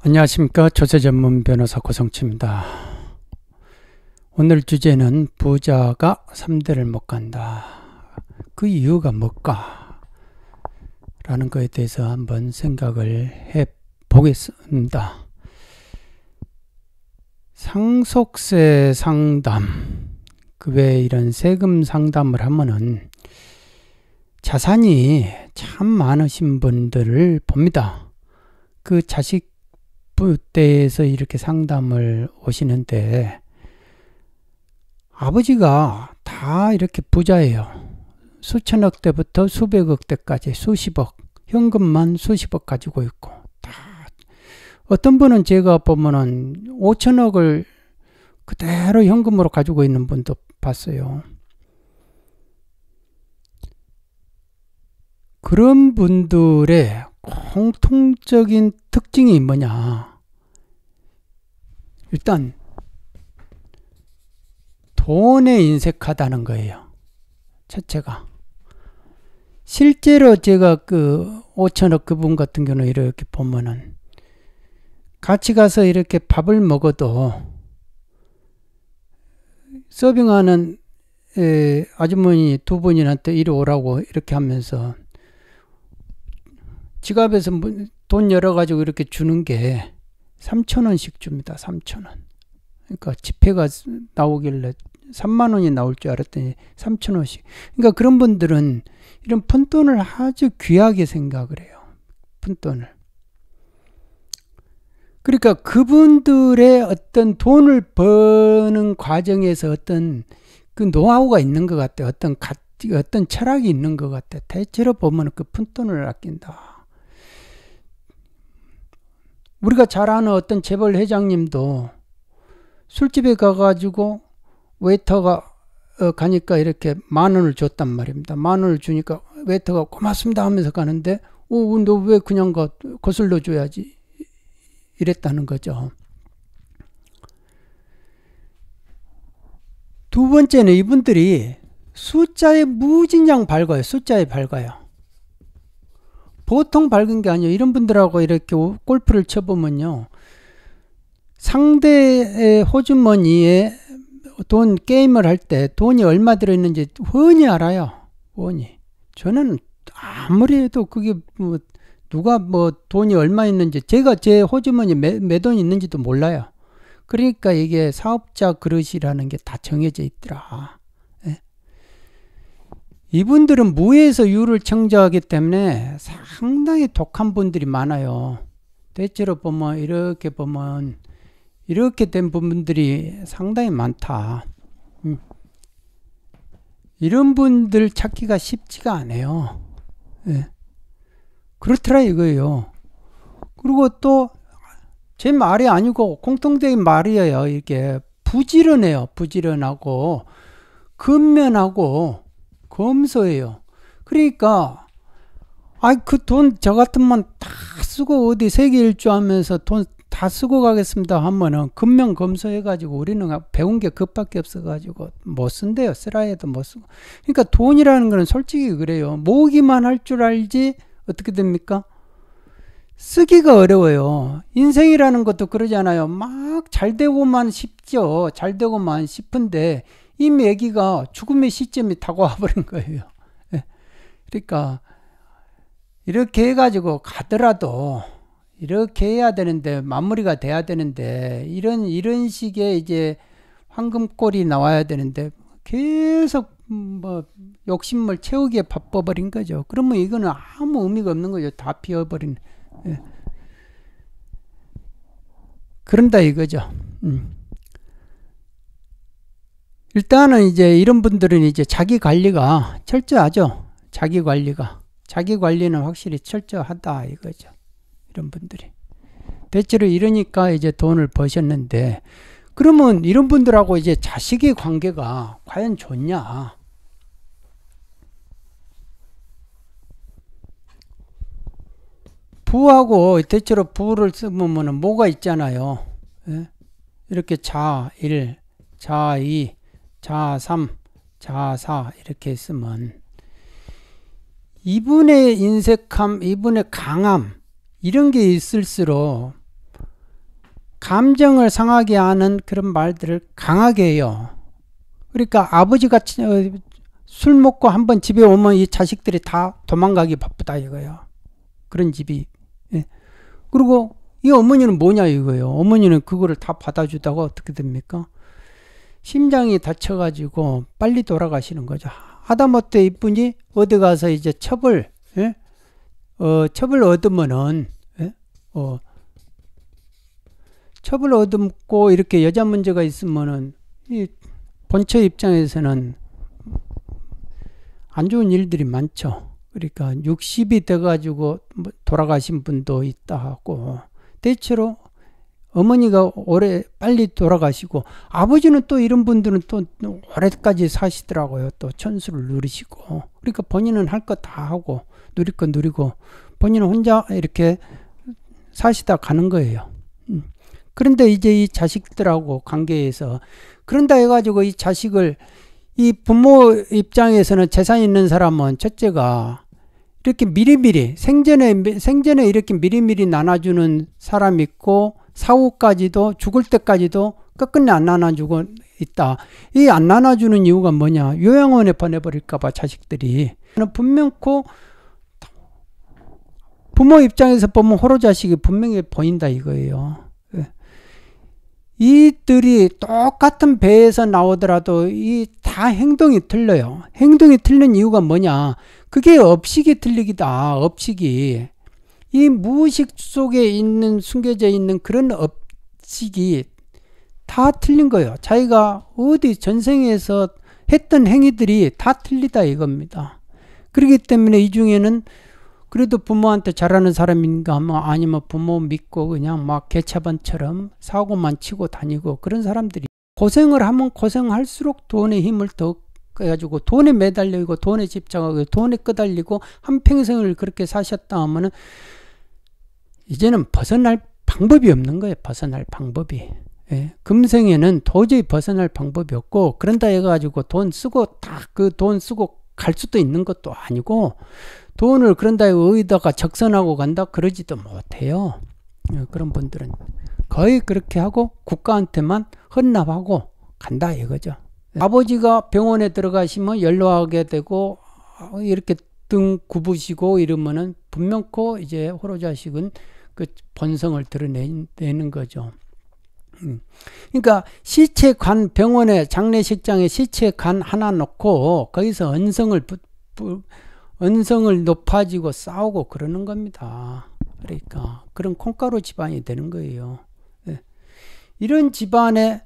안녕하십니까 조세 전문 변호사 고성치입니다. 오늘 주제는 부자가 3대를 못 간다. 그 이유가 뭘까? 라는 것에 대해서 한번 생각을 해 보겠습니다. 상속세 상담 그 외에 이런 세금 상담을 하면은 자산이 참 많으신 분들을 봅니다. 그 자식 부 때에서 이렇게 상담을 오시는데 아버지가 다 이렇게 부자예요. 수천억 대부터 수백억 대까지 수십억 현금만 수십억 가지고 있고 다 어떤 분은 제가 보면은 오천억을 그대로 현금으로 가지고 있는 분도 봤어요. 그런 분들의 공통적인 특징이 뭐냐? 일단 돈에 인색하다는 거예요. 첫째가 실제로 제가 그 5천억 그분 같은 경우는 이렇게 보면은 같이 가서 이렇게 밥을 먹어도 서빙하는 아주머니 두 분이한테 이리 오라고 이렇게 하면서 지갑에서 뭐 돈 열어가지고 이렇게 주는 게 3천원씩 줍니다. 3천원. 그러니까 지폐가 나오길래 3만원이 나올 줄 알았더니 3천원씩. 그러니까 그런 분들은 이런 푼돈을 아주 귀하게 생각을 해요. 푼돈을. 그러니까 그분들의 어떤 돈을 버는 과정에서 어떤 그 노하우가 있는 것 같아요. 어떤 가, 어떤 철학이 있는 것 같아요. 대체로 보면 그 푼돈을 아낀다. 우리가 잘 아는 어떤 재벌 회장님도 술집에 가가지고 웨이터가 어, 가니까 이렇게 만 원을 줬단 말입니다. 만 원을 주니까 웨이터가 고맙습니다 하면서 가는데 오, 어, 너왜 그냥 거, 거슬러 줘야지 이랬다는 거죠. 두 번째는 이분들이 숫자에 무진장 밝아요. 숫자에 밝아요. 보통 밝은 게 아니에요. 이런 분들하고 이렇게 골프를 쳐보면요. 상대의 호주머니에 돈 게임을 할 때 돈이 얼마 들어있는지 훤히 알아요. 훤히. 저는 아무리 해도 그게 뭐 누가 뭐 돈이 얼마 있는지 제가 제 호주머니 매돈 있는지도 몰라요. 그러니까 이게 사업자 그릇이라는 게 다 정해져 있더라. 이분들은 무에서 유를 창조하기 때문에 상당히 독한 분들이 많아요. 대체로 보면 이렇게 보면 이렇게 된 분들이 상당히 많다. 음. 이런 분들 찾기가 쉽지가 않아요. 예. 그렇더라 이거예요. 그리고 또 제 말이 아니고 공통적인 말이에요. 이게 부지런해요. 부지런하고 근면하고 검소해요. 그러니까 아이 그 돈 저 같으면 다 쓰고 어디 세계 일주하면서 돈 다 쓰고 가겠습니다 하면은 금명 검소해가지고 우리는 배운 게 그밖에 없어가지고 못 쓴대요 쓰라 해도 못 쓰고 그러니까 돈이라는 거는 솔직히 그래요 모으기만 할 줄 알지 어떻게 됩니까 쓰기가 어려워요 인생이라는 것도 그러잖아요 막 잘 되고만 싶죠 잘 되고만 싶은데 이미 아기가 죽음의 시점이 다가와 버린 거예요. 예. 그러니까 이렇게 해가지고 가더라도 이렇게 해야 되는데 마무리가 돼야 되는데 이런 이런 식의 이제 황금꼴이 나와야 되는데 계속 뭐 욕심을 채우기에 바빠버린 거죠. 그러면 이거는 아무 의미가 없는 거죠. 다 비어버린. 예. 그런다 이거죠. 음. 일단은 이제 이런 분들은 이제 자기 관리가 철저하죠. 자기 관리가. 자기 관리는 확실히 철저하다 이거죠. 이런 분들이. 대체로 이러니까 이제 돈을 버셨는데, 그러면 이런 분들하고 이제 자식의 관계가 과연 좋냐. 부하고 대체로 부를 쓰면 뭐가 있잖아요. 예? 이렇게 자, 일, 자, 이, 자3, 자4 이렇게 쓰면 이분의 인색함, 이분의 강함 이런 게 있을수록 감정을 상하게 하는 그런 말들을 강하게 해요. 그러니까 아버지가 어, 술 먹고 한번 집에 오면 이 자식들이 다 도망가기 바쁘다 이거예요. 그런 집이. 예. 그리고 이 어머니는 뭐냐 이거예요. 어머니는 그거를 다 받아주다가 어떻게 됩니까? 심장이 다쳐가지고 빨리 돌아가시는 거죠. 하다못해 이분이 어디 가서 이제 첩을, 예? 어, 첩을 얻으면은, 예? 어, 첩을 얻고 이렇게 여자 문제가 있으면은, 이 본처 입장에서는 안 좋은 일들이 많죠. 그러니까 60이 돼가지고 뭐 돌아가신 분도 있다 하고, 대체로 어머니가 오래 빨리 돌아가시고 아버지는 또 이런 분들은 또 오래까지 사시더라고요. 또 천수를 누리시고 그러니까 본인은 할 것 다 하고 누릴 것 누리고 본인은 혼자 이렇게 사시다 가는 거예요. 음. 그런데 이제 이 자식들하고 관계에서 그런다 해가지고 이 자식을 이 부모 입장에서는 재산 있는 사람은 첫째가 이렇게 미리미리 생전에 생전에 이렇게 미리미리 나눠주는 사람 있고 사후까지도 죽을 때까지도 끝끝내 안 나눠주고 있다. 이 안 나눠주는 이유가 뭐냐? 요양원에 보내버릴까봐 자식들이. 분명코 부모 입장에서 보면 호로 자식이 분명히 보인다 이거예요. 예. 이들이 똑같은 배에서 나오더라도 이 다 행동이 틀려요. 행동이 틀린 이유가 뭐냐? 그게 업식이 틀리기다. 업식이. 이 무의식 속에 있는 숨겨져 있는 그런 업식이 다 틀린 거예요. 자기가 어디 전생에서 했던 행위들이 다 틀리다 이겁니다. 그렇기 때문에 이 중에는 그래도 부모한테 잘하는 사람인가 뭐 아니면 부모 믿고 그냥 막 개차반처럼 사고만 치고 다니고 그런 사람들이 고생을 하면 고생할수록 돈의 힘을 더 해가지고 돈에 매달려 있고 돈에 집착하고 돈에 끄달리고 한 평생을 그렇게 사셨다 하면은 이제는 벗어날 방법이 없는 거예요. 벗어날 방법이. 예. 금생에는 도저히 벗어날 방법이 없고 그런다 해가지고 돈 쓰고 딱 그 돈 쓰고 갈 수도 있는 것도 아니고 돈을 그런다 해 어디다가 적선하고 간다 그러지도 못해요. 예. 그런 분들은 거의 그렇게 하고 국가한테만 헌납하고 간다 이거죠. 예. 아버지가 병원에 들어가시면 연로하게 되고 이렇게 등 굽으시고 이러면은 분명코 이제 호로자식은 그 본성을 드러내는 거죠. 음. 그러니까 시체 간 병원에 장례식장에 시체 간 하나 놓고 거기서 언성을 부, 부, 언성을 높아지고 싸우고 그러는 겁니다. 그러니까 그런 콩가루 집안이 되는 거예요. 예. 이런 집안에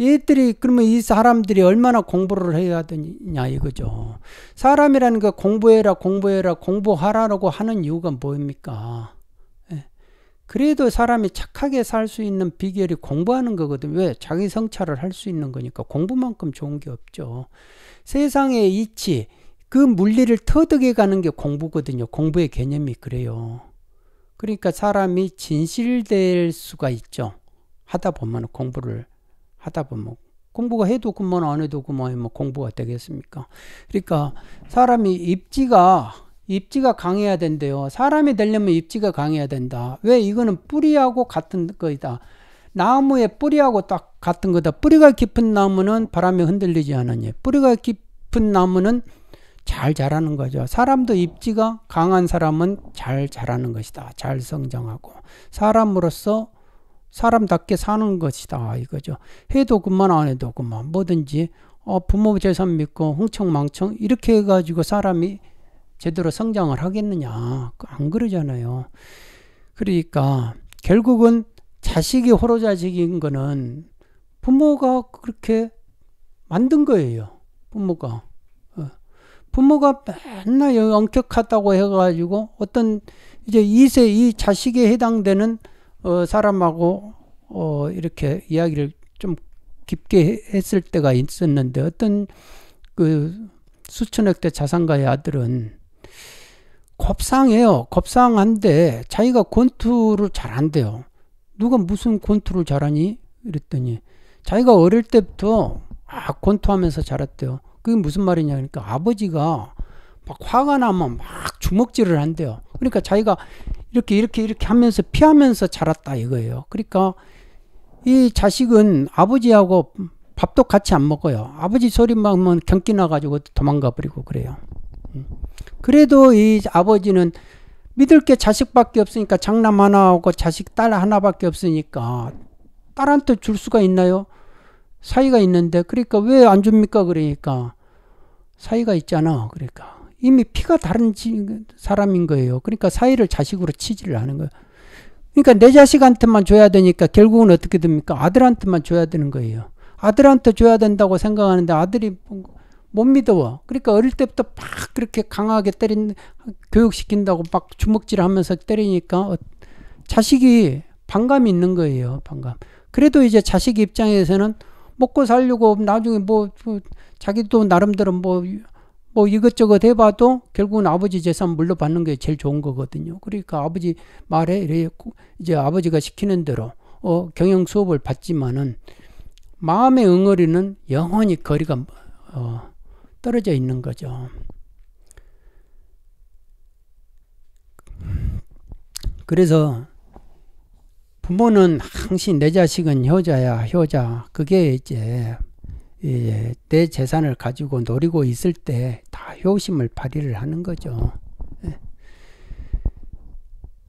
얘들이 그러면 이 사람들이 얼마나 공부를 해야 되냐 이거죠. 사람이라는 거 공부해라 공부해라 공부하라라고 하는 이유가 뭡니까? 그래도 사람이 착하게 살 수 있는 비결이 공부하는 거거든. 요 왜? 자기 성찰을 할 수 있는 거니까 공부만큼 좋은 게 없죠. 세상의 이치, 그 물리를 터득해 가는 게 공부거든요. 공부의 개념이 그래요. 그러니까 사람이 진실될 수가 있죠. 하다 보면 공부를 하다 보면 공부가 해도 그만 안 해도 그만 뭐 공부가 되겠습니까? 그러니까 사람이 입지가 입지가 강해야 된대요. 사람이 되려면 입지가 강해야 된다. 왜 이거는 뿌리하고 같은 거이다. 나무의 뿌리하고 딱 같은 거다. 뿌리가 깊은 나무는 바람에 흔들리지 않으니 뿌리가 깊은 나무는 잘 자라는 거죠. 사람도 입지가 강한 사람은 잘 자라는 것이다. 잘 성장하고 사람으로서 사람답게 사는 것이다 이거죠. 해도 그만 안 해도 그만 뭐든지 어, 부모 재산 믿고 흥청망청 이렇게 해가지고 사람이 제대로 성장을 하겠느냐. 그 안 그러잖아요. 그러니까 결국은 자식이 호로자식인 거는 부모가 그렇게 만든 거예요. 부모가. 어. 부모가 맨날 엄격하다고 해가지고 어떤 이제 2세 이 자식에 해당되는 어 사람하고 어 이렇게 이야기를 좀 깊게 했을 때가 있었는데 어떤 그 수천억 대 자산가의 아들은 곱상해요곱상한데 자기가 권투를 잘한대요. 누가 무슨 권투를 잘하니? 이랬더니 자기가 어릴 때부터 아, 권투하면서 자랐대요. 그게 무슨 말이냐 그러니까 아버지가 막 화가 나면 막 주먹질을 한대요. 그러니까 자기가 이렇게 이렇게 이렇게 하면서 피하면서 자랐다 이거예요. 그러니까 이 자식은 아버지하고 밥도 같이 안 먹어요. 아버지 소리만 하면 경기 나가지고 도망가 버리고 그래요. 예. 그래도 이 아버지는 믿을 게 자식밖에 없으니까 장남 하나하고 자식 딸 하나밖에 없으니까 딸한테 줄 수가 있나요? 사이가 있는데 그러니까 왜 안 줍니까? 그러니까 사이가 있잖아. 그러니까 이미 피가 다른 사람인 거예요. 그러니까 사이를 자식으로 치지를 않은 거예요. 그러니까 내 자식한테만 줘야 되니까 결국은 어떻게 됩니까? 아들한테만 줘야 되는 거예요. 아들한테 줘야 된다고 생각하는데 아들이 못 믿어. 그러니까 어릴 때부터 막 그렇게 강하게 때린 교육시킨다고 막 주먹질하면서 때리니까 어, 자식이 반감이 있는 거예요. 반감. 그래도 이제 자식 입장에서는 먹고 살려고 나중에 뭐, 뭐 자기도 나름대로 뭐뭐 뭐 이것저것 해봐도 결국은 아버지 재산 물려받는 게 제일 좋은 거거든요. 그러니까 아버지 말에 이래 이제 아버지가 시키는 대로 어, 경영 수업을 받지만은 마음의 응어리는 영원히 거리가 어, 떨어져 있는 거죠. 그래서 부모는 항시 내 자식은 효자야 효자 그게 이제 예, 내 재산을 가지고 노리고 있을 때 다 효심을 발휘를 하는 거죠. 예.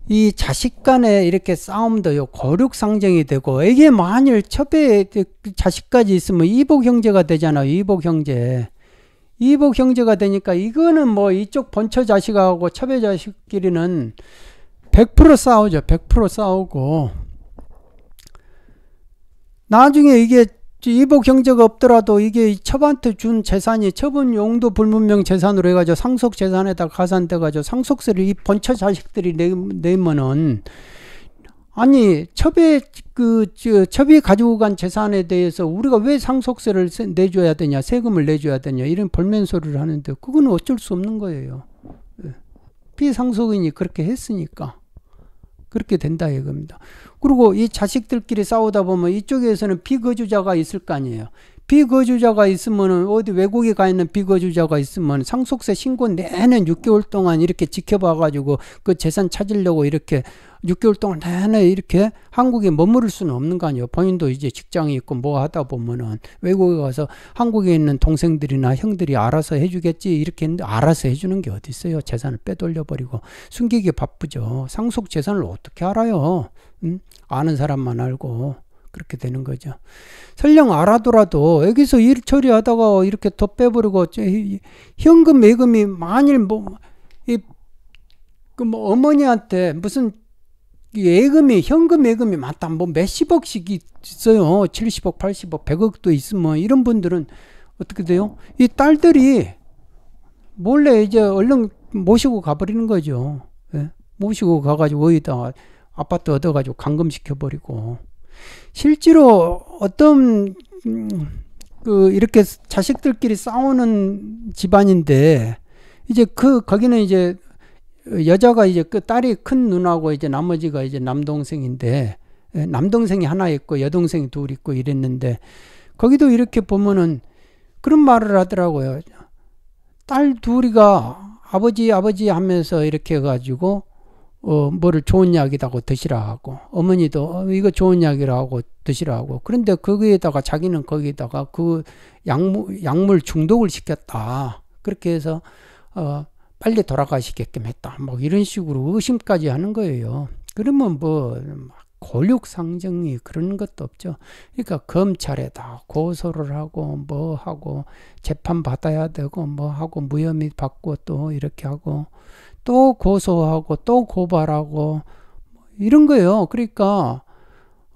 이 자식 간에 이렇게 싸움도 거룩상정이 되고, 이게 만일 첩에 그 자식까지 있으면 이복 형제가 되잖아요, 이복 형제. 이북 형제가 되니까 이거는 뭐 이쪽 본처 자식하고 첩의 자식끼리는 100% 싸우죠. 100% 싸우고 나중에 이게 이복 형제가 없더라도 이게 첩한테 준 재산이 첩은 용도 불문명 재산으로 해가지고 상속 재산에다 가산돼가지고 상속세를 이 본처 자식들이 내, 내면은 아니 첩의 그 저, 첩이 가지고 간 재산에 대해서 우리가 왜 상속세를 내줘야 되냐 세금을 내줘야 되냐 이런 벌면 소리를 하는데 그건 어쩔 수 없는 거예요 피상속인이 예. 그렇게 했으니까 그렇게 된다 이겁니다 그리고 이 자식들끼리 싸우다 보면 이쪽에서는 비거주자가 있을 거 아니에요 비거주자가 있으면은 어디 외국에 가 있는 비거주자가 있으면 상속세 신고 내는 6개월 동안 이렇게 지켜봐 가지고 그 재산 찾으려고 이렇게 6개월 동안 내내 이렇게 한국에 머무를 수는 없는 거 아니에요. 본인도 이제 직장이 있고 뭐 하다 보면은 외국에 가서 한국에 있는 동생들이나 형들이 알아서 해주겠지 이렇게 했는데 알아서 해주는 게 어디 있어요. 재산을 빼돌려버리고 숨기기 바쁘죠. 상속 재산을 어떻게 알아요? 음? 아는 사람만 알고. 그렇게 되는 거죠. 설령 알아더라도 여기서 일 처리하다가 이렇게 더 빼버리고 현금 매금이 만일 뭐이그뭐 그 뭐 어머니한테 무슨 예금이 현금 예금이 많다 뭐 몇십억씩 있어요 70억 80억 100억도 있으면 뭐 이런 분들은 어떻게 돼요 이 딸들이 몰래 이제 얼른 모시고 가버리는 거죠 예? 모시고 가가지고 어디다 아파트 얻어가지고 감금시켜 버리고 실제로 어떤 음, 그 이렇게 자식들끼리 싸우는 집안인데 이제 그 거기는 이제 여자가 이제 그 딸이 큰 누나고 이제 나머지가 이제 남동생인데 예, 남동생이 하나 있고 여동생이 둘 있고 이랬는데 거기도 이렇게 보면은 그런 말을 하더라고요. 딸 둘이가 아버지 아버지 하면서 이렇게 해가지고 어 뭐를 좋은 약이다고 드시라 하고 어머니도 어 이거 좋은 약이라고 드시라 하고 그런데 거기에다가 자기는 거기에다가 그 약물 약물 중독을 시켰다 그렇게 해서 어 빨리 돌아가시게끔 했다. 뭐 이런 식으로 의심까지 하는 거예요. 그러면 뭐 권력상정이 그런 것도 없죠. 그러니까 검찰에다 고소를 하고 뭐 하고 재판 받아야 되고 뭐 하고 무혐의 받고 또 이렇게 하고 또 고소하고 또 고발하고 뭐 이런 거예요. 그러니까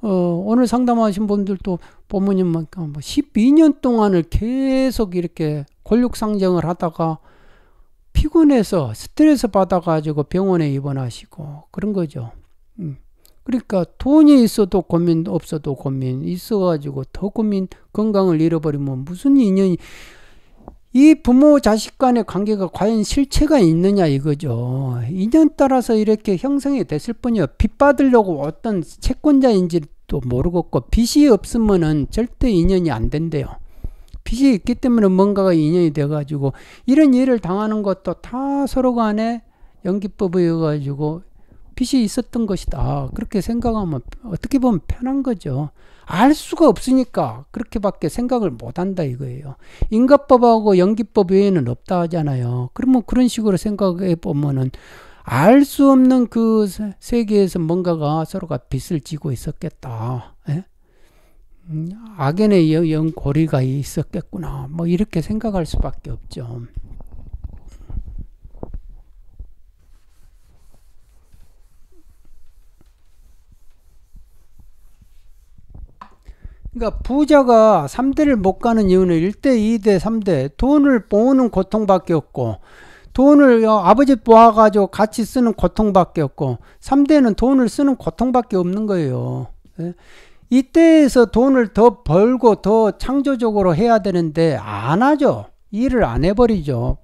어, 오늘 상담하신 분들도 부모님만 12년 뭐, 뭐 동안을 계속 이렇게 권력상정을 하다가 피곤해서 스트레스 받아가지고 병원에 입원하시고 그런 거죠. 음. 그러니까 돈이 있어도 고민, 없어도 고민, 있어가지고 더 고민, 건강을 잃어버리면 무슨 인연이, 이 부모 자식 간의 관계가 과연 실체가 있느냐 이거죠. 인연 따라서 이렇게 형성이 됐을 뿐이요. 빚 받으려고 어떤 채권자인지도 모르겠고, 빚이 없으면은 절대 인연이 안 된대요. 빚이 있기 때문에 뭔가가 인연이 돼가지고 이런 일을 당하는 것도 다 서로 간에 연기법에 의해가지고 빚이 있었던 것이다. 아, 그렇게 생각하면 어떻게 보면 편한 거죠. 알 수가 없으니까 그렇게밖에 생각을 못 한다 이거예요. 인가법하고 연기법 외에는 없다 하잖아요. 그러면 그런 식으로 생각해 보면은 알 수 없는 그 세계에서 뭔가가 서로가 빚을 지고 있었겠다. 악연의 영 고리가 있었겠구나. 뭐 이렇게 생각할 수밖에 없죠. 그러니까 부자가 3대를 못 가는 이유는 1대, 2대, 3대 돈을 모으는 고통밖에 없고 돈을 어, 아버지 모아가지고 같이 쓰는 고통밖에 없고 3대는 돈을 쓰는 고통밖에 없는 거예요. 예? 이때에서 돈을 더 벌고 더 창조적으로 해야 되는데 안 하죠. 일을 안 해버리죠.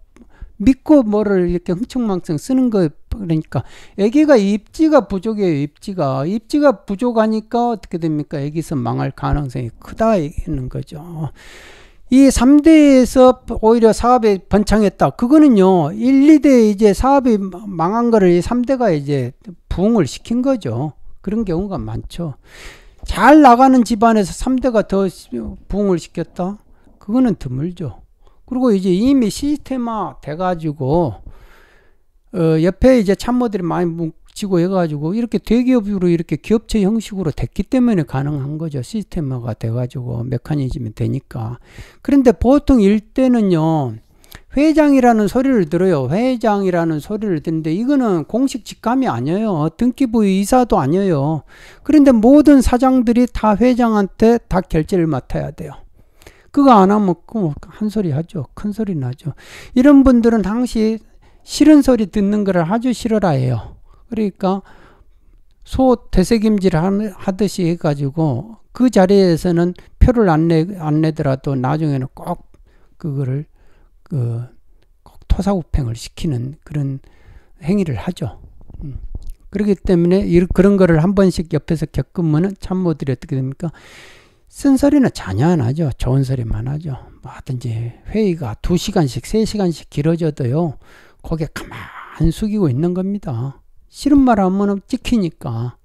믿고 뭐를 이렇게 흥청망청 쓰는 거 그러니까 애기가 입지가 부족해요. 입지가 입지가 부족하니까 어떻게 됩니까? 애기서 망할 가능성이 크다 있는 거죠. 이 3대에서 오히려 사업에 번창했다. 그거는요. 1, 2대 이제 사업이 망한 거를 3대가 이제 부흥을 시킨 거죠. 그런 경우가 많죠. 잘 나가는 집안에서 3대가 더 부흥을 시켰다? 그거는 드물죠. 그리고 이제 이미 시스템화 돼가지고 어, 옆에 이제 참모들이 많이 뭉치고 해가지고 이렇게 대기업으로 이렇게 기업체 형식으로 됐기 때문에 가능한 거죠. 시스템화가 돼가지고 메커니즘이 되니까. 그런데 보통 일대는요. 회장이라는 소리를 들어요. 회장이라는 소리를 듣는데 이거는 공식 직감이 아니에요. 등기부의 이사도 아니에요. 그런데 모든 사장들이 다 회장한테 다 결제를 맡아야 돼요. 그거 안 하면 그 뭐 한 소리 하죠. 큰 소리 나죠. 이런 분들은 당시 싫은 소리 듣는 거를 아주 싫어라 해요. 그러니까 소 되새김질 하듯이 해가지고 그 자리에서는 표를 안, 내, 안 내더라도 나중에는 꼭 그거를 그 토사구팽을 시키는 그런 행위를 하죠. 음. 그렇기 때문에 그런 거를 한 번씩 옆에서 겪으면 참모들이 어떻게 됩니까? 쓴소리는 전혀 안 하죠. 좋은 소리만 하죠. 뭐든지 회의가 두시간씩세시간씩 길어져도요. 거기에 가만 숙이고 있는 겁니다. 싫은 말 하면 찍히니까.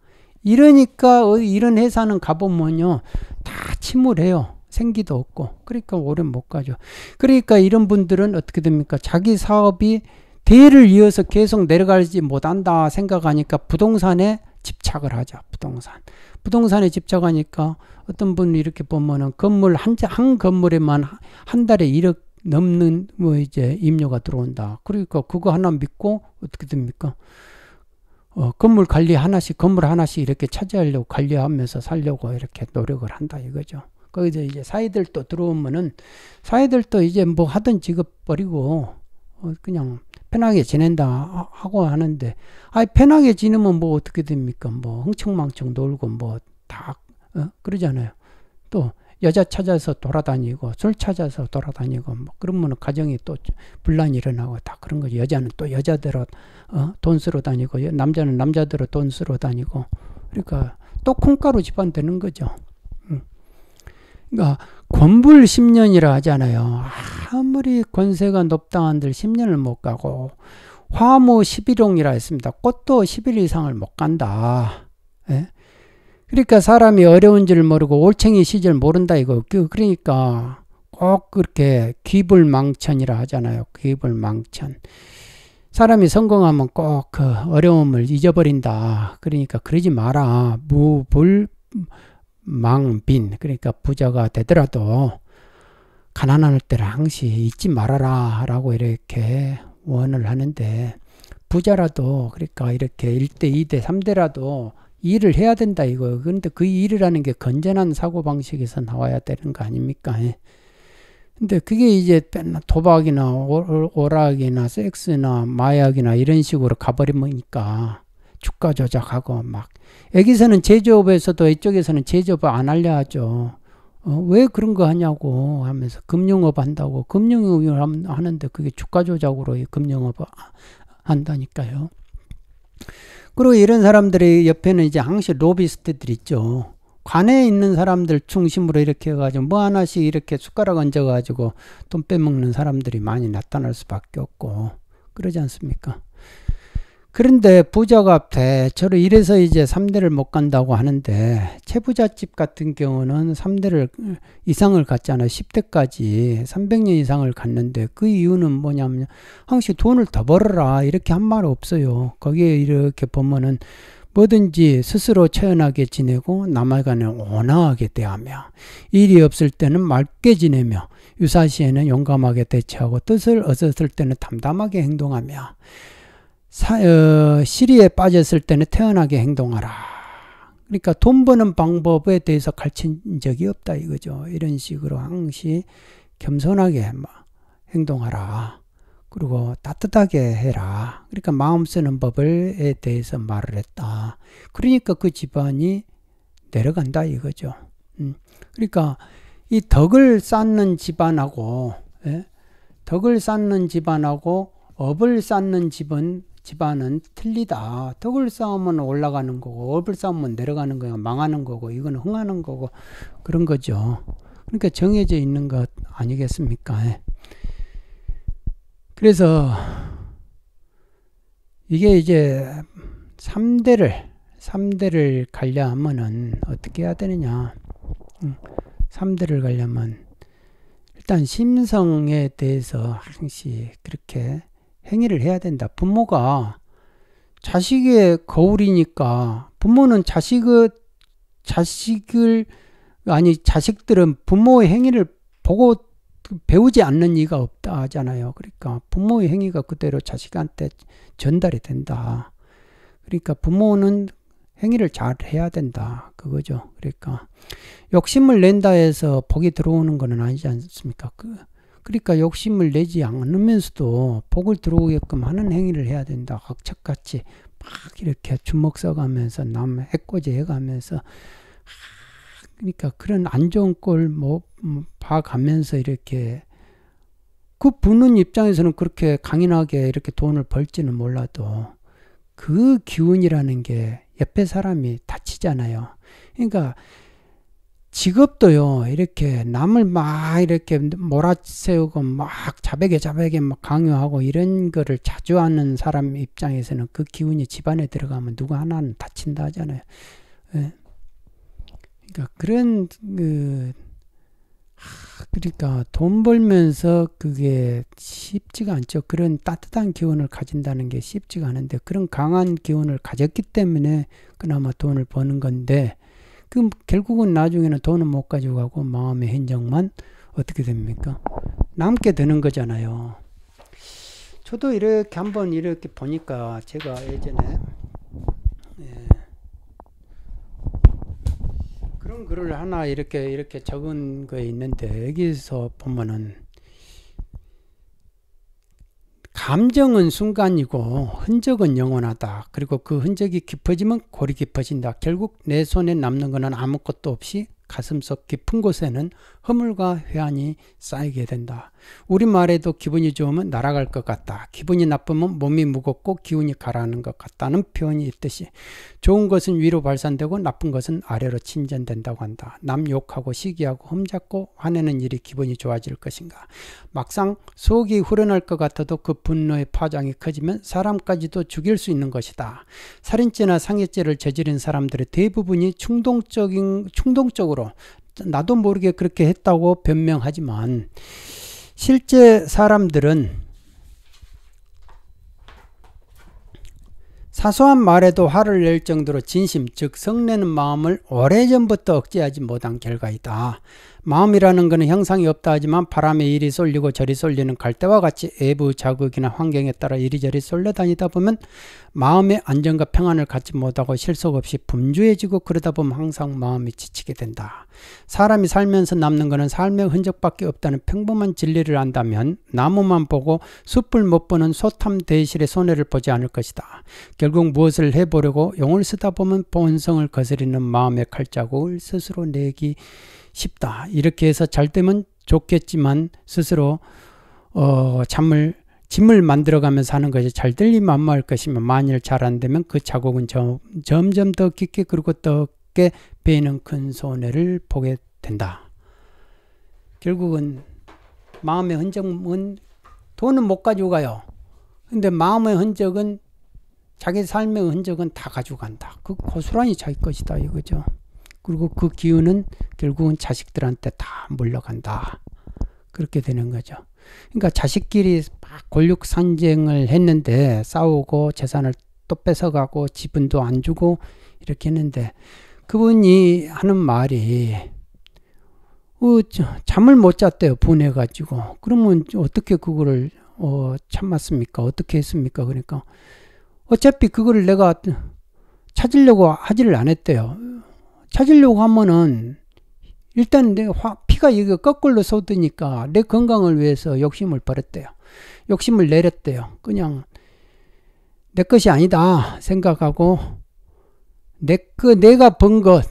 이러니까 어, 이런 회사는 가보면요. 다 침울해요. 생기도 없고 그러니까 오래 못 가죠. 그러니까 이런 분들은 어떻게 됩니까? 자기 사업이 대를 이어서 계속 내려가지 못한다 생각하니까 부동산에 집착을 하자. 부동산. 부동산에 집착하니까 어떤 분이 이렇게 보면은 건물 한, 한 건물에만 한 달에 1억 넘는 뭐 이제 임료가 들어온다. 그러니까 그거 하나 믿고 어떻게 됩니까? 어, 건물 관리 하나씩 건물 하나씩 이렇게 차지하려고 관리하면서 살려고 이렇게 노력을 한다 이거죠. 거기서 그 이제 사이들도 들어오면은 사이들도 이제 뭐 하던 직업 버리고 어, 그냥 편하게 지낸다 하고 하는데 아이 편하게 지내면 뭐 어떻게 됩니까? 뭐 흥청망청 놀고 뭐다 어? 그러잖아요. 또 여자 찾아서 돌아다니고 술 찾아서 돌아다니고 뭐 그러면 가정이 또 분란이 일어나고 다 그런 거지. 여자는 또 여자대로 어? 돈 쓰러 다니고 남자는 남자대로 돈 쓰러 다니고 그러니까 또 콩가루 집안 되는 거죠. 그러니까 권불 10년이라 하잖아요. 아무리 권세가 높다 한들 10년을 못 가고 화무 11홍이라 했습니다. 꽃도 10일 이상을 못 간다. 예? 그러니까 사람이 어려운 줄 모르고 올챙이 시절 모른다 이거 그러니까 꼭 그렇게 귀불망천이라 하잖아요. 귀불망천. 사람이 성공하면 꼭 그 어려움을 잊어버린다. 그러니까 그러지 마라. 무불 망빈 그러니까 부자가 되더라도 가난할 때를 항시 잊지 말아라 라고 이렇게 원을 하는데 부자라도 그러니까 이렇게 1대 2대 3대라도 일을 해야 된다 이거예요. 그런데 그 일이라는 게 건전한 사고방식에서 나와야 되는 거 아닙니까? 예. 근데 그게 이제 맨 도박이나 오락이나 섹스나 마약이나 이런 식으로 가버리니까 주가 조작하고 막 여기서는 제조업에서도 이쪽에서는 제조업 안 알려 하죠. 어, 왜 그런 거 하냐고 하면서 금융업 한다고 금융업을 하는데 그게 주가 조작으로 금융업 한다니까요. 그리고 이런 사람들의 옆에는 이제 항시 로비스트들 있죠. 관에 있는 사람들 중심으로 이렇게 해가지고 뭐 하나씩 이렇게 숟가락 얹어가지고 돈 빼먹는 사람들이 많이 나타날 수밖에 없고 그러지 않습니까? 그런데 부자가 에 저를 이래서 이제 3대를 못 간다고 하는데 채부잣집 같은 경우는 3대를 이상을 갔잖아요. 10대까지 300년 이상을 갔는데 그 이유는 뭐냐면 항시 돈을 더 벌어라 이렇게 한 말 없어요. 거기에 이렇게 보면은 뭐든지 스스로 처연하게 지내고 남아간에 온화하게 대하며 일이 없을 때는 맑게 지내며 유사시에는 용감하게 대처하고 뜻을 얻었을 때는 담담하게 행동하며 사, 어, 시리에 빠졌을 때는 태어나게 행동하라. 그러니까 돈 버는 방법에 대해서 가르친 적이 없다 이거죠. 이런 식으로 항시 겸손하게 뭐 행동하라. 그리고 따뜻하게 해라. 그러니까 마음 쓰는 법을에 대해서 말을 했다. 그러니까 그 집안이 내려간다 이거죠. 음. 그러니까 이 덕을 쌓는 집안하고 예? 덕을 쌓는 집안하고 업을 쌓는 집은 집안은 틀리다. 덕을 쌓으면 올라가는 거고 업을 쌓으면 내려가는 거야 망하는 거고 이건 흥하는 거고 그런 거죠. 그러니까 정해져 있는 것 아니겠습니까? 예. 그래서 이게 이제 3대를 3대를 가려면은 어떻게 해야 되느냐? 3대를 음, 가려면 일단 심성에 대해서 항시 그렇게 행위를 해야 된다. 부모가 자식의 거울이니까 부모는 자식의 자식을 아니 자식들은 부모의 행위를 보고 배우지 않는 이가 없다 하잖아요. 그러니까 부모의 행위가 그대로 자식한테 전달이 된다. 그러니까 부모는 행위를 잘 해야 된다. 그거죠. 그러니까 욕심을 낸다 해서 복이 들어오는 것은 아니지 않습니까? 그 그러니까 욕심을 내지 않으면서도 복을 들어오게끔 하는 행위를 해야 된다. 억척같이 막 이렇게 주먹 써가면서 남 해코지 해가면서 아, 그러니까 그런 안 좋은 꼴뭐 뭐 봐가면서 이렇게 그 부는 입장에서는 그렇게 강인하게 이렇게 돈을 벌지는 몰라도 그 기운이라는 게 옆에 사람이 다치잖아요. 그러니까 직업도요, 이렇게 남을 막 이렇게 몰아세우고 막 자백에 자백에 막 강요하고 이런 거를 자주 하는 사람 입장에서는 그 기운이 집안에 들어가면 누구 하나는 다친다 하잖아요. 예. 그러니까 그런, 그, 하, 그러니까 돈 벌면서 그게 쉽지가 않죠. 그런 따뜻한 기운을 가진다는 게 쉽지가 않은데 그런 강한 기운을 가졌기 때문에 그나마 돈을 버는 건데 그럼 결국은 나중에는 돈은 못 가지고 가고 마음의 행정만 어떻게 됩니까? 남게 되는 거잖아요. 저도 이렇게 한번 이렇게 보니까 제가 예전에 예 그런 글을 하나 이렇게 이렇게 적은 거 있는데 여기서 보면은 감정은 순간이고 흔적은 영원하다. 그리고 그 흔적이 깊어지면 골이 깊어진다. 결국 내 손에 남는 것은 아무것도 없이 가슴속 깊은 곳에는 허물과 회한이 쌓이게 된다. 우리말에도 기분이 좋으면 날아갈 것 같다. 기분이 나쁘면 몸이 무겁고 기운이 가라앉는 것 같다는 표현이 있듯이 좋은 것은 위로 발산되고 나쁜 것은 아래로 침전된다고 한다. 남 욕하고 시기하고 험잡고 화내는 일이 기분이 좋아질 것인가. 막상 속이 후련할 것 같아도 그 분노의 파장이 커지면 사람까지도 죽일 수 있는 것이다. 살인죄나 상해죄를 저지른 사람들의 대부분이 충동적인 충동적으로 정도로 어, 나도 모르게 그렇게 했다고 변명하지만 실제 사람들은 사소한 말에도 화를 낼 정도로 진심, 즉 성내는 마음을 오래전부터 억제하지 못한 결과이다. 마음이라는 것은 형상이 없다 하지만 바람에 이리 쏠리고 저리 쏠리는 갈대와 같이 외부 자극이나 환경에 따라 이리저리 쏠려다니다 보면 마음의 안정과 평안을 갖지 못하고 실속 없이 분주해지고 그러다 보면 항상 마음이 지치게 된다. 사람이 살면서 남는 것은 삶의 흔적밖에 없다는 평범한 진리를 안다면 나무만 보고 숲을 못 보는 소탐 대실의 손해를 보지 않을 것이다. 결국 무엇을 해보려고 용을 쓰다 보면 본성을 거스리는 마음의 칼자국을 스스로 내기 쉽다 이렇게 해서 잘 되면 좋겠지만 스스로 어, 잠을 짐을 만들어가면서 하는 것이 잘 될리 만마할 것이면 만일 잘 안 되면 그 자국은 점, 점점 더 깊게 그리고 더 깊게 베이는 큰 손해를 보게 된다. 결국은 마음의 흔적은 돈은 못가져 가요. 근데 마음의 흔적은 자기 삶의 흔적은 다 가져간다. 그 고스란히 자기 것이다 이거죠. 그리고 그 기운은 결국은 자식들한테 다 물러간다. 그렇게 되는 거죠. 그러니까 자식끼리 막 권력 산쟁을 했는데 싸우고 재산을 또 뺏어가고 지분도 안 주고 이렇게 했는데 그분이 하는 말이 어, 잠을 못 잤대요. 보내가지고. 그러면 어떻게 그거를 어, 참았습니까? 어떻게 했습니까? 그러니까 어차피 그거를 내가 찾으려고 하지를 않았대요. 찾으려고 하면은 일단 내 화, 피가 여기 거꾸로 쏟으니까 내 건강을 위해서 욕심을 버렸대요. 욕심을 내렸대요. 그냥 내 것이 아니다 생각하고 내 그 내가 번 것만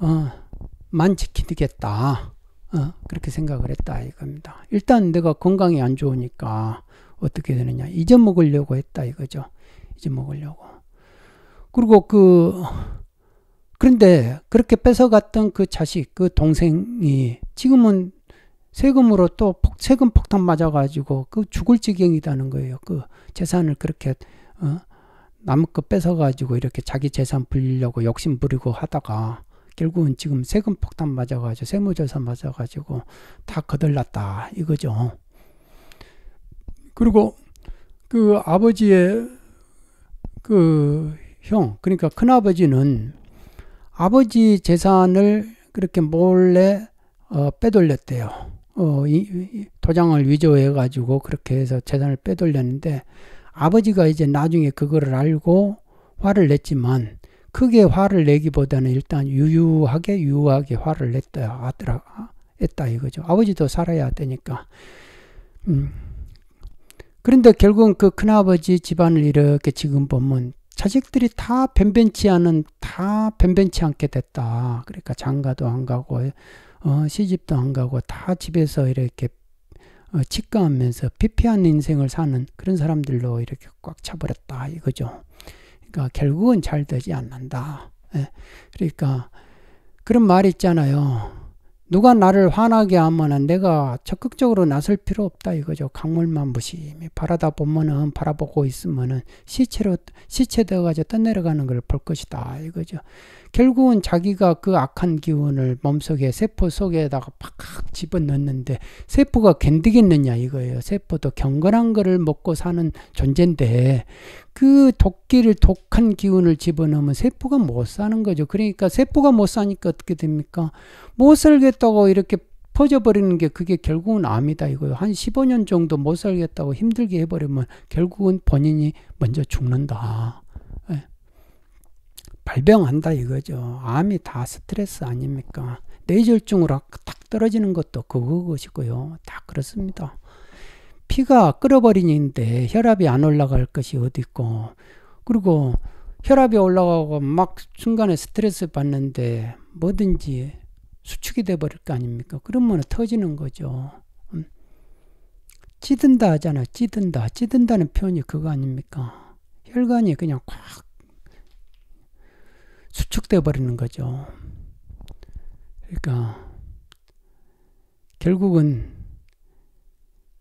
어, 지키겠다. 어, 그렇게 생각을 했다 이겁니다. 일단 내가 건강이 안 좋으니까 어떻게 되느냐 잊어먹으려고 했다 이거죠. 잊어먹으려고. 그리고 그 그런데 그렇게 뺏어갔던 그 자식, 그 동생이 지금은 세금으로 또 폭, 세금 폭탄 맞아가지고 그 죽을 지경이라는 거예요. 그 재산을 그렇게 어, 남의 거 뺏어가지고 이렇게 자기 재산 불리려고 욕심 부리고 하다가 결국은 지금 세금 폭탄 맞아가지고 세무조사 맞아가지고 다 거덜났다 이거죠. 그리고 그 아버지의 그 형, 그러니까 큰아버지는 아버지 재산을 그렇게 몰래 어, 빼돌렸대요. 어, 이, 이, 도장을 위조해 가지고 그렇게 해서 재산을 빼돌렸는데 아버지가 이제 나중에 그거를 알고 화를 냈지만 크게 화를 내기보다는 일단 유유하게 유하게 화를 냈다 하더라 했다 이거죠. 아버지도 살아야 되니까. 음. 그런데 결국은 그 큰아버지 집안을 이렇게 지금 보면 자식들이 다 변변치 않은 다 변변치 않게 됐다. 그러니까 장가도 안 가고 어, 시집도 안 가고 다 집에서 이렇게 어, 치과하면서 피폐한 인생을 사는 그런 사람들로 이렇게 꽉 차버렸다 이거죠. 그러니까 결국은 잘 되지 않는다. 예. 그러니까 그런 말 있잖아요. 누가 나를 화나게 하면은 내가 적극적으로 나설 필요 없다 이거죠. 강물만 무심히 바라다 보면은 바라보고 있으면은 시체로 시체되어 가지고 떠내려가는 걸 볼 것이다 이거죠. 결국은 자기가 그 악한 기운을 몸속에 세포 속에다가 팍팍 집어넣는데 세포가 견디겠느냐 이거예요. 세포도 경건한 거를 먹고 사는 존재인데 그 독기를 독한 기운을 집어넣으면 세포가 못 사는 거죠. 그러니까 세포가 못 사니까 어떻게 됩니까? 못 살겠다고 이렇게 퍼져버리는 게 그게 결국은 암이다 이거예요. 한 15년 정도 못 살겠다고 힘들게 해버리면 결국은 본인이 먼저 죽는다. 발병한다 이거죠. 암이 다 스트레스 아닙니까? 뇌졸중으로 딱 떨어지는 것도 그것이고요. 다 그렇습니다. 피가 끓어버리는데 혈압이 안 올라갈 것이 어디 있고 그리고 혈압이 올라가고 막 순간에 스트레스 받는데 뭐든지 수축이 돼버릴 거 아닙니까? 그러면 터지는 거죠. 음. 찌든다 하잖아. 찌든다. 찌든다는 표현이 그거 아닙니까? 혈관이 그냥 꽉 수축돼 버리는 거죠. 그러니까 결국은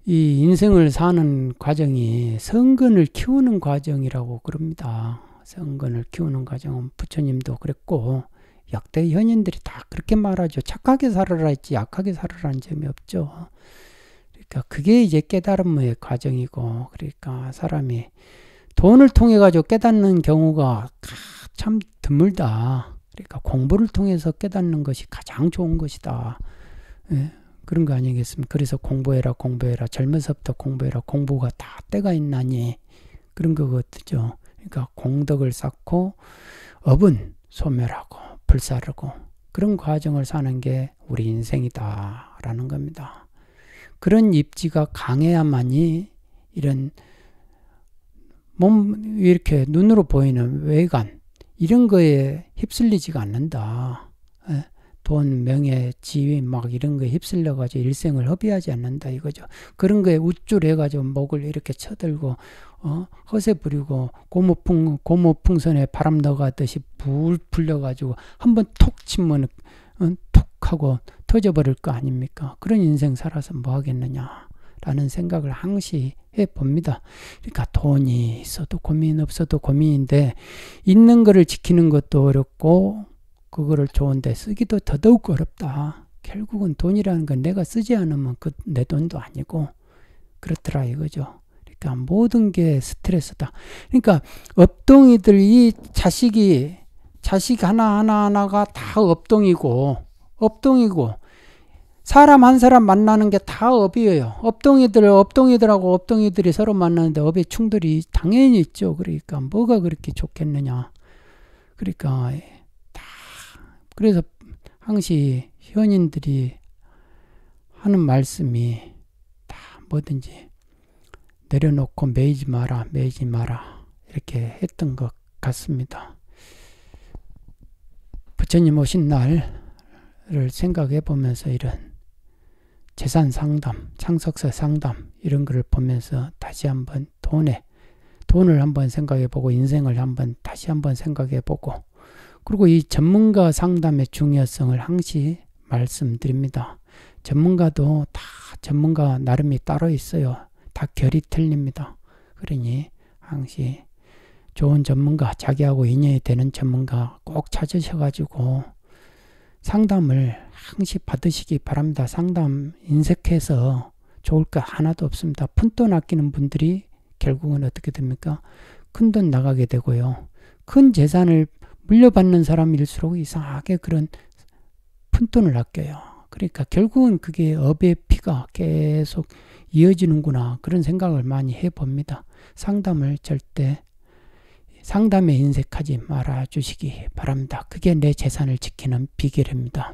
이 인생을 사는 과정이 성근을 키우는 과정이라고 그럽니다. 성근을 키우는 과정은 부처님도 그랬고 역대 현인들이 다 그렇게 말하죠. 착하게 살아라 했지 약하게 살아라는 점이 없죠. 그러니까 그게 이제 깨달음의 과정이고 그러니까 사람이 돈을 통해 가지고 깨닫는 경우가 참 드물다. 그러니까 공부를 통해서 깨닫는 것이 가장 좋은 것이다. 예, 그런 거 아니겠습니까? 그래서 공부해라, 공부해라. 젊어서부터 공부해라. 공부가 다 때가 있나니. 그런 거거든요. 그러니까 공덕을 쌓고 업은 소멸하고 불사르고 그런 과정을 사는 게 우리 인생이다라는 겁니다. 그런 입지가 강해야만이 이런 몸 이렇게 눈으로 보이는 외관 이런 거에 휩쓸리지가 않는다. 예, 돈, 명예, 지위 막 이런 거에 휩쓸려가지고 일생을 허비하지 않는다 이거죠. 그런 거에 우쭐해가지고 목을 이렇게 쳐들고 어? 허세 부리고 고무풍 고무풍선에 바람 넣어가듯이 불 풀려가지고 한번 톡 치면 응? 어, 톡 하고 터져버릴 거 아닙니까? 그런 인생 살아서 뭐 하겠느냐라는 생각을 항시 해봅니다. 그러니까 돈이 있어도 고민 없어도 고민인데 있는 거를 지키는 것도 어렵고 그거를 좋은데 쓰기도 더더욱 어렵다. 결국은 돈이라는 건 내가 쓰지 않으면 그 내 돈도 아니고 그렇더라 이거죠. 그러니까 모든 게 스트레스다. 그러니까 업동이들이 자식이 자식 하나 하나 하나가 다 업동이고 업동이고 사람 한 사람 만나는 게 다 업이에요. 업동이들, 업동이들하고 업동이들이 서로 만나는데 업의 충돌이 당연히 있죠. 그러니까 뭐가 그렇게 좋겠느냐. 그러니까 다 그래서 항시 현인들이 하는 말씀이 다 뭐든지 내려놓고 매이지 마라, 매이지 마라 이렇게 했던 것 같습니다. 부처님 오신 날을 생각해 보면서 이런 재산 상담, 창석사 상담 이런 거를 보면서 다시 한번 돈에 돈을 한번 생각해 보고 인생을 한번 다시 한번 생각해 보고 그리고 이 전문가 상담의 중요성을 항시 말씀드립니다. 전문가도 다 전문가 나름이 따로 있어요. 다 결이 틀립니다. 그러니 항시 좋은 전문가, 자기하고 인연이 되는 전문가 꼭 찾으셔가지고 상담을 항시 받으시기 바랍니다. 상담 인색해서 좋을 거 하나도 없습니다. 푼돈 아끼는 분들이 결국은 어떻게 됩니까? 큰 돈 나가게 되고요. 큰 재산을 물려받는 사람일수록 이상하게 그런 푼돈을 아껴요. 그러니까 결국은 그게 업의 피가 계속 이어지는구나 그런 생각을 많이 해봅니다. 상담을 절대 상담에 인색하지 말아 주시기 바랍니다. 그게 내 재산을 지키는 비결입니다.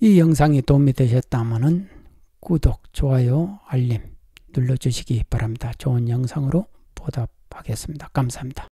이 영상이 도움이 되셨다면 구독, 좋아요, 알림 눌러주시기 바랍니다. 좋은 영상으로 보답하겠습니다. 감사합니다.